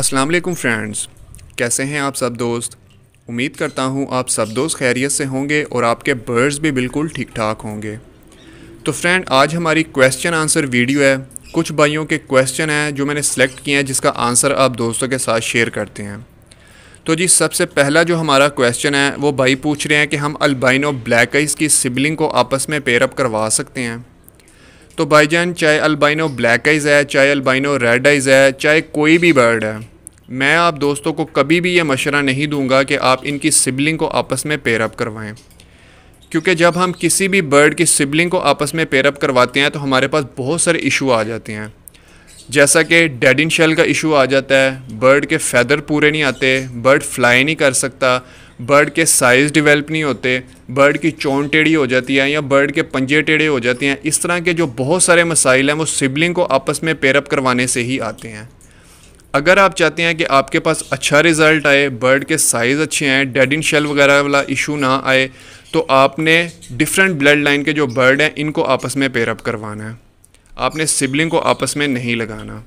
अस्सलाम वालेकुम फ्रेंड्स कैसे हैं आप सब दोस्त उम्मीद करता हूँ आप सब दोस्त खैरियत से होंगे और आपके बर्ड्स भी बिल्कुल ठीक ठाक होंगे तो फ्रेंड आज हमारी क्वेश्चन आंसर वीडियो है कुछ भाइयों के क्वेश्चन हैं जो मैंने सेलेक्ट किए हैं जिसका आंसर आप दोस्तों के साथ शेयर करते हैं तो जी सबसे पहला जो हमारा क्वेश्चन है वो भाई पूछ रहे हैं कि हम अल्बाइनो ब्लैक आइज़ की सिबलिंग को आपस में पेयरअप करवा सकते हैं तो जान चाहे अल्बाइनो ब्लैक आइज़ है चाहे अल्बाइनो रेड आइज़ है चाहे कोई भी बर्ड है मैं आप दोस्तों को कभी भी ये मशरा नहीं दूंगा कि आप इनकी सिबलिंग को आपस में पेरअप करवाएं क्योंकि जब हम किसी भी बर्ड की सिबलिंग को आपस में पेरअप करवाते हैं तो हमारे पास बहुत सारे इशू आ जाते हैं जैसा कि डेड इन शेल का इशू आ जाता है बर्ड के फैदर पूरे नहीं आते बर्ड फ्लाई नहीं कर सकता बर्ड के साइज़ डिवेलप नहीं होते बर्ड की चोंच टेढ़ी हो जाती है या बर्ड के पंजे टेढ़े हो जाते हैं इस तरह के जो बहुत सारे मसाइल हैं वो सिबलिंग को आपस में पेरअप करवाने से ही आते हैं अगर आप चाहते हैं कि आपके पास अच्छा रिज़ल्ट आए बर्ड के साइज़ अच्छे हैं डेड इन शेल वगैरह वाला इशू ना आए तो आपने डिफरेंट ब्लड लाइन के जो बर्ड हैं इनको आपस में पेरअप करवाना है आपने सिबलिंग को आपस में नहीं लगाना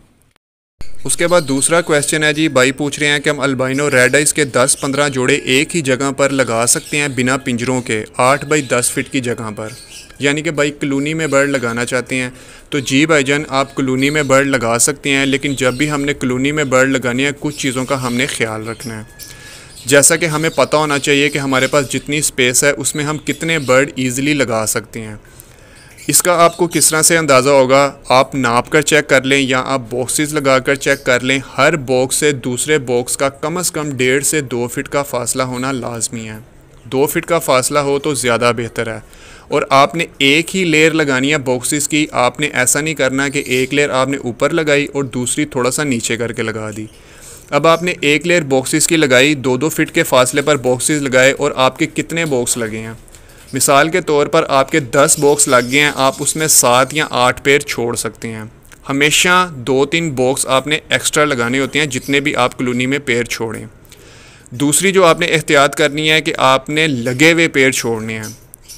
उसके बाद दूसरा क्वेश्चन है जी भाई पूछ रहे हैं कि हम अल्बाइनो रेड आइस के 10-15 जोड़े एक ही जगह पर लगा सकते हैं बिना पिंजरों के 8 बाई 10 फिट की जगह पर यानी कि भाई कलोनी में बर्ड लगाना चाहते हैं तो जी भाईजान आप कलोनी में बर्ड लगा सकते हैं लेकिन जब भी हमने कलोनी में बर्ड लगानी है कुछ चीज़ों का हमने ख्याल रखना है जैसा कि हमें पता होना चाहिए कि हमारे पास जितनी स्पेस है उसमें हम कितने बर्ड ईज़िली लगा सकते हैं इसका आपको किस तरह से अंदाज़ा होगा आप नाप कर चेक कर लें या आप बॉक्सेस लगा कर चेक कर लें हर बॉक्स से दूसरे बॉक्स का कम अज़ कम डेढ़ से दो फिट का फासला होना लाजमी है दो फिट का फासला हो तो ज़्यादा बेहतर है और आपने एक ही लेयर लगानी है बॉक्सेस की आपने ऐसा नहीं करना कि एक लेयर आपने ऊपर लगाई और दूसरी थोड़ा सा नीचे करके लगा दी अब आपने एक लेयर बॉक्सेस की लगाई दो दो फिट के फासले पर बॉक्सेस लगाए और आपके कितने बॉक्स लगे हैं मिसाल के तौर पर आपके दस बॉक्स लग गए हैं आप उसमें सात या आठ पेयर छोड़ सकते हैं हमेशा दो तीन बॉक्स आपने एक्स्ट्रा लगाने होते हैं जितने भी आप कलोनी में पेड़ छोड़ें दूसरी जो आपने एहतियात करनी है कि आपने लगे हुए पेड़ छोड़ने हैं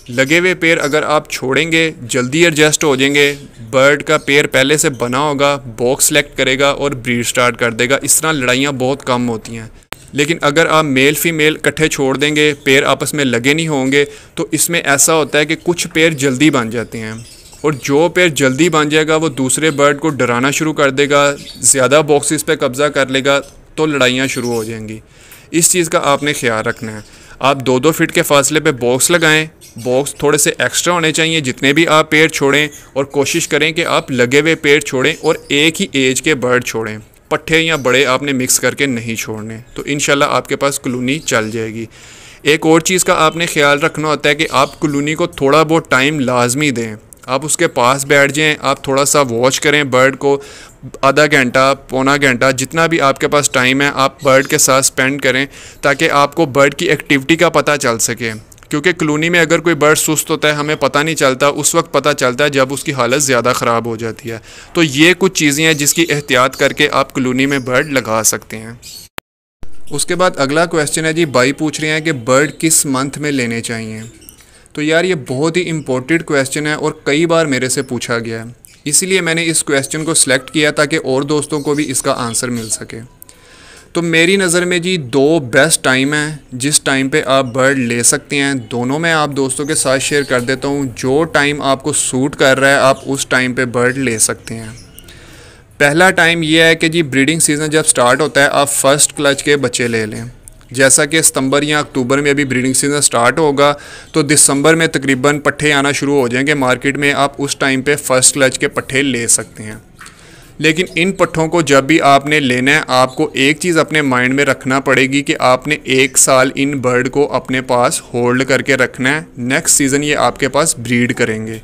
लगे हुए पेड़ अगर आप छोड़ेंगे जल्दी एडजस्ट हो जाएंगे बर्ड का पेड़ पहले से बना होगा बॉक्स सेलेक्ट करेगा और ब्रीड स्टार्ट कर देगा इस तरह लड़ाइयाँ बहुत कम होती हैं लेकिन अगर आप मेल फीमेल इकट्ठे छोड़ देंगे पेड़ आपस में लगे नहीं होंगे तो इसमें ऐसा होता है कि कुछ पेड़ जल्दी बन जाते हैं और जो पेड़ जल्दी बन जाएगा वो दूसरे बर्ड को डराना शुरू कर देगा ज़्यादा बॉक्सिस पर कब्ज़ा कर लेगा तो लड़ाइयाँ शुरू हो जाएंगी इस चीज़ का आपने ख्याल रखना है आप दो दो फिट के फासले पे बॉक्स लगाएं बॉक्स थोड़े से एक्स्ट्रा होने चाहिए जितने भी आप पेड़ छोड़ें और कोशिश करें कि आप लगे हुए पेड़ छोड़ें और एक ही एज के बर्ड छोड़ें पट्ठे या बड़े आपने मिक्स करके नहीं छोड़ने तो इन आपके पास कलूनी चल जाएगी एक और चीज़ का आपने ख्याल रखना होता है कि आप कलूनी को थोड़ा बहुत टाइम लाजमी दें आप उसके पास बैठ जाएं आप थोड़ा सा वॉच करें बर्ड को आधा घंटा पौना घंटा जितना भी आपके पास टाइम है आप बर्ड के साथ स्पेंड करें ताकि आपको बर्ड की एक्टिविटी का पता चल सके क्योंकि कलोनी में अगर कोई बर्ड सुस्त होता है हमें पता नहीं चलता उस वक्त पता चलता है जब उसकी हालत ज़्यादा ख़राब हो जाती है तो ये कुछ चीज़ें हैं जिसकी एहतियात करके आप कलोनी में बर्ड लगा सकते हैं उसके बाद अगला क्वेश्चन है जी बाई पूछ रहे हैं कि बर्ड किस मंथ में लेने चाहिए तो यार ये बहुत ही इम्पोर्टेंट क्वेश्चन है और कई बार मेरे से पूछा गया है इसीलिए मैंने इस क्वेश्चन को सिलेक्ट किया ताकि और दोस्तों को भी इसका आंसर मिल सके तो मेरी नज़र में जी दो बेस्ट टाइम हैं जिस टाइम पे आप बर्ड ले सकते हैं दोनों मैं आप दोस्तों के साथ शेयर कर देता हूँ जो टाइम आपको सूट कर रहा है आप उस टाइम पे बर्ड ले सकते हैं पहला टाइम यह है कि जी ब्रीडिंग सीज़न जब स्टार्ट होता है आप फ़र्स्ट क्लच के बच्चे ले लें जैसा कि सितंबर या अक्टूबर में अभी ब्रीडिंग सीज़न स्टार्ट होगा तो दिसंबर में तकरीबन पट्ठे आना शुरू हो जाएंगे मार्केट में आप उस टाइम पे फ़र्स्ट क्लच के पट्ठे ले सकते हैं लेकिन इन पट्ठों को जब भी आपने लेना है आपको एक चीज़ अपने माइंड में रखना पड़ेगी कि आपने एक साल इन बर्ड को अपने पास होल्ड करके रखना है नेक्स्ट सीज़न ये आपके पास ब्रीड करेंगे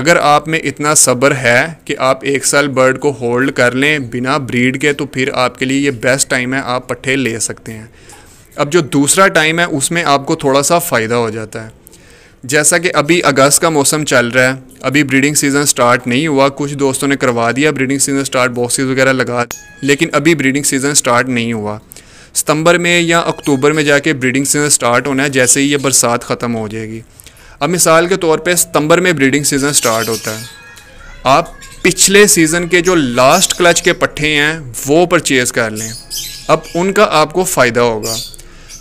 अगर आप में इतना सब्र है कि आप एक साल बर्ड को होल्ड कर लें बिना ब्रीड के तो फिर आपके लिए ये बेस्ट टाइम है आप पट्ठे ले सकते हैं अब जो दूसरा टाइम है उसमें आपको थोड़ा सा फ़ायदा हो जाता है जैसा कि अभी अगस्त का मौसम चल रहा है अभी ब्रीडिंग सीज़न स्टार्ट नहीं हुआ कुछ दोस्तों ने करवा दिया ब्रीडिंग सीज़न स्टार्ट बॉक्सेस वगैरह लगा लेकिन अभी ब्रीडिंग सीज़न स्टार्ट नहीं हुआ सितंबर में या अक्टूबर में जाके ब्रीडिंग सीज़न स्टार्ट होना है जैसे ही ये बरसात ख़त्म हो जाएगी अब मिसाल के तौर पर सितंबर में ब्रीडिंग सीज़न स्टार्ट होता है आप पिछले सीज़न के जो लास्ट क्लच के पट्ठे हैं वो परचेज़ कर लें अब उनका आपको फ़ायदा होगा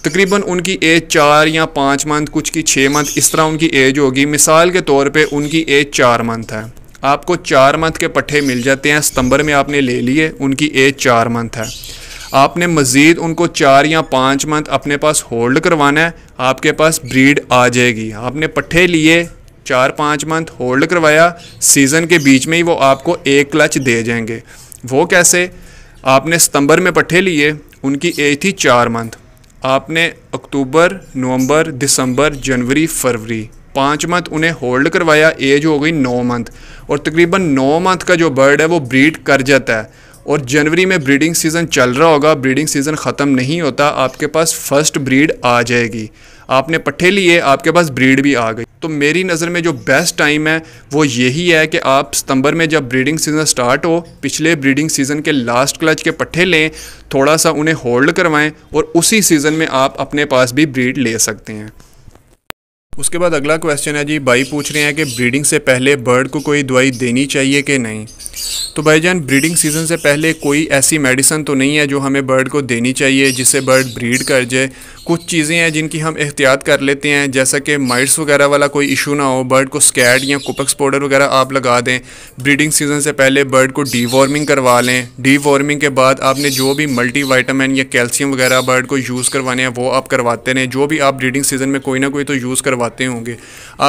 तकरीबन उनकी एज चार या पाँच मंथ कुछ की छः मंथ इस तरह उनकी एज होगी मिसाल के तौर पे उनकी एज चार मंथ है आपको चार मंथ के पट्ठे मिल जाते हैं सितंबर में आपने ले लिए उनकी एज चार मंथ है आपने मज़ीद उनको चार या पाँच मंथ अपने पास होल्ड करवाना है आपके पास ब्रीड आ जाएगी आपने पट्ठे लिए चार पाँच मंथ होल्ड करवाया सीज़न के बीच में ही वो आपको एक क्लच दे जाएंगे वो कैसे आपने सितंबर में पट्ठे लिए उनकी एज थी चार मंथ आपने अक्टूबर नवंबर दिसंबर जनवरी फरवरी पाँच मंथ उन्हें होल्ड करवाया एज हो गई नौ मंथ और तकरीबन नौ मंथ का जो बर्ड है वो ब्रीड कर जाता है और जनवरी में ब्रीडिंग सीज़न चल रहा होगा ब्रीडिंग सीज़न ख़त्म नहीं होता आपके पास फर्स्ट ब्रीड आ जाएगी आपने पट्ठे लिए आपके पास ब्रीड भी आ गई तो मेरी नज़र में जो बेस्ट टाइम है वो यही है कि आप सितंबर में जब ब्रीडिंग सीज़न स्टार्ट हो पिछले ब्रीडिंग सीज़न के लास्ट क्लच के पट्ठे लें थोड़ा सा उन्हें होल्ड करवाएं और उसी सीज़न में आप अपने पास भी ब्रीड ले सकते हैं उसके बाद अगला क्वेश्चन है जी भाई पूछ रहे हैं कि ब्रीडिंग से पहले बर्ड को कोई दवाई देनी चाहिए कि नहीं तो भाई जान ब्रीडिंग सीज़न से पहले कोई ऐसी मेडिसन तो नहीं है जो हमें बर्ड को देनी चाहिए जिससे बर्ड ब्रीड कर जाए कुछ चीज़ें हैं जिनकी हम एहतियात कर लेते हैं जैसा कि माइट्स वगैरह वाला कोई इशू ना हो बर्ड को स्कैड या कुपक्स पाउडर वगैरह आप लगा दें ब्रीडिंग सीज़न से पहले बर्ड को डी वार्मिंग करवा लें डी वार्मिंग के बाद आपने जो भी मल्टी वाइटामिन या कैल्शियम वगैरह बर्ड को यूज़ करवाने हैं वो आप करवाते रहें जो भी आप ब्रीडिंग सीज़न में कोई ना कोई तो यूज़ करवाते होंगे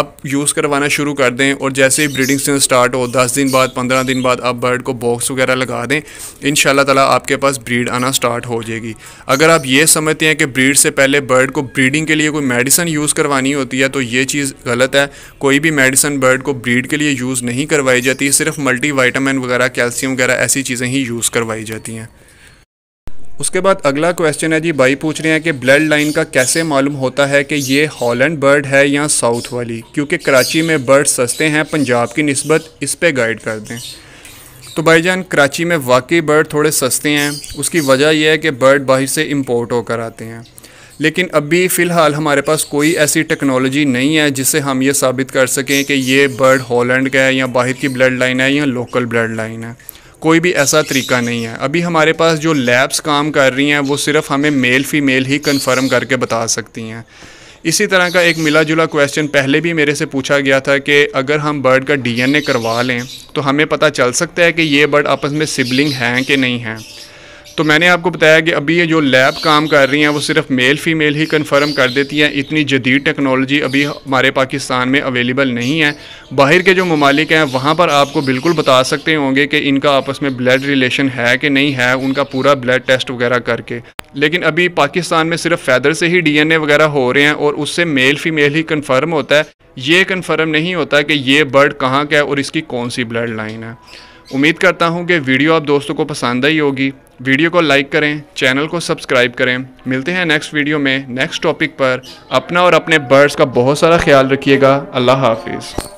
आप यूज़ करवाना शुरू कर दें और जैसे ही ब्रीडिंग सीज़न स्टार्ट हो दस दिन बाद पंद्रह दिन बाद आप बर्ड को बॉक्स वगैरह लगा दें इन ताला आपके पास ब्रीड आना स्टार्ट हो जाएगी अगर आप ये समझते हैं कि ब्रीड से पहले पहले बर्ड को ब्रीडिंग के लिए कोई मेडिसन यूज़ करवानी होती है तो ये चीज़ गलत है कोई भी मेडिसन बर्ड को ब्रीड के लिए यूज़ नहीं करवाई जाती सिर्फ मल्टी वाइटामिन वगैरह कैल्शियम वगैरह ऐसी चीज़ें ही यूज़ करवाई जाती हैं उसके बाद अगला क्वेश्चन है जी भाई पूछ रहे हैं कि ब्लड लाइन का कैसे मालूम होता है कि ये हॉलैंड बर्ड है या साउथ वाली क्योंकि कराची में बर्ड सस्ते हैं पंजाब की नस्बत इस पर गाइड कर दें तो भाईजान कराची में वाकई बर्ड थोड़े सस्ते हैं उसकी वजह यह है कि बर्ड बाहर से इम्पोर्ट होकर आते हैं लेकिन अभी फ़िलहाल हमारे पास कोई ऐसी टेक्नोलॉजी नहीं है जिससे हम ये साबित कर सकें कि ये बर्ड हॉलैंड का है या बाहर की ब्लड लाइन है या लोकल ब्लड लाइन है कोई भी ऐसा तरीका नहीं है अभी हमारे पास जो लैब्स काम कर रही हैं वो सिर्फ हमें मेल फ़ीमेल ही कन्फर्म करके बता सकती हैं इसी तरह का एक मिला जुला क्वेश्चन पहले भी मेरे से पूछा गया था कि अगर हम बर्ड का डीएनए करवा लें तो हमें पता चल सकता है कि ये बर्ड आपस में सिबलिंग हैं कि नहीं हैं तो मैंने आपको बताया कि अभी ये जो लैब काम कर रही हैं वो सिर्फ मेल फीमेल ही कंफर्म कर देती हैं इतनी जदीद टेक्नोलॉजी अभी हमारे पाकिस्तान में अवेलेबल नहीं है बाहर के जो ममालिक हैं वहाँ पर आपको बिल्कुल बता सकते होंगे कि इनका आपस में ब्लड रिलेशन है कि नहीं है उनका पूरा ब्लड टेस्ट वगैरह करके लेकिन अभी पाकिस्तान में सिर्फ फैदर से ही डी वगैरह हो रहे हैं और उससे मेल फीमेल ही कन्फर्म होता है ये कन्फर्म नहीं होता कि ये बर्ड कहाँ का है और इसकी कौन सी ब्लड लाइन है उम्मीद करता हूँ कि वीडियो आप दोस्तों को पसंद आई होगी वीडियो को लाइक करें चैनल को सब्सक्राइब करें मिलते हैं नेक्स्ट वीडियो में नेक्स्ट टॉपिक पर अपना और अपने बर्ड्स का बहुत सारा ख्याल रखिएगा अल्लाह हाफिज़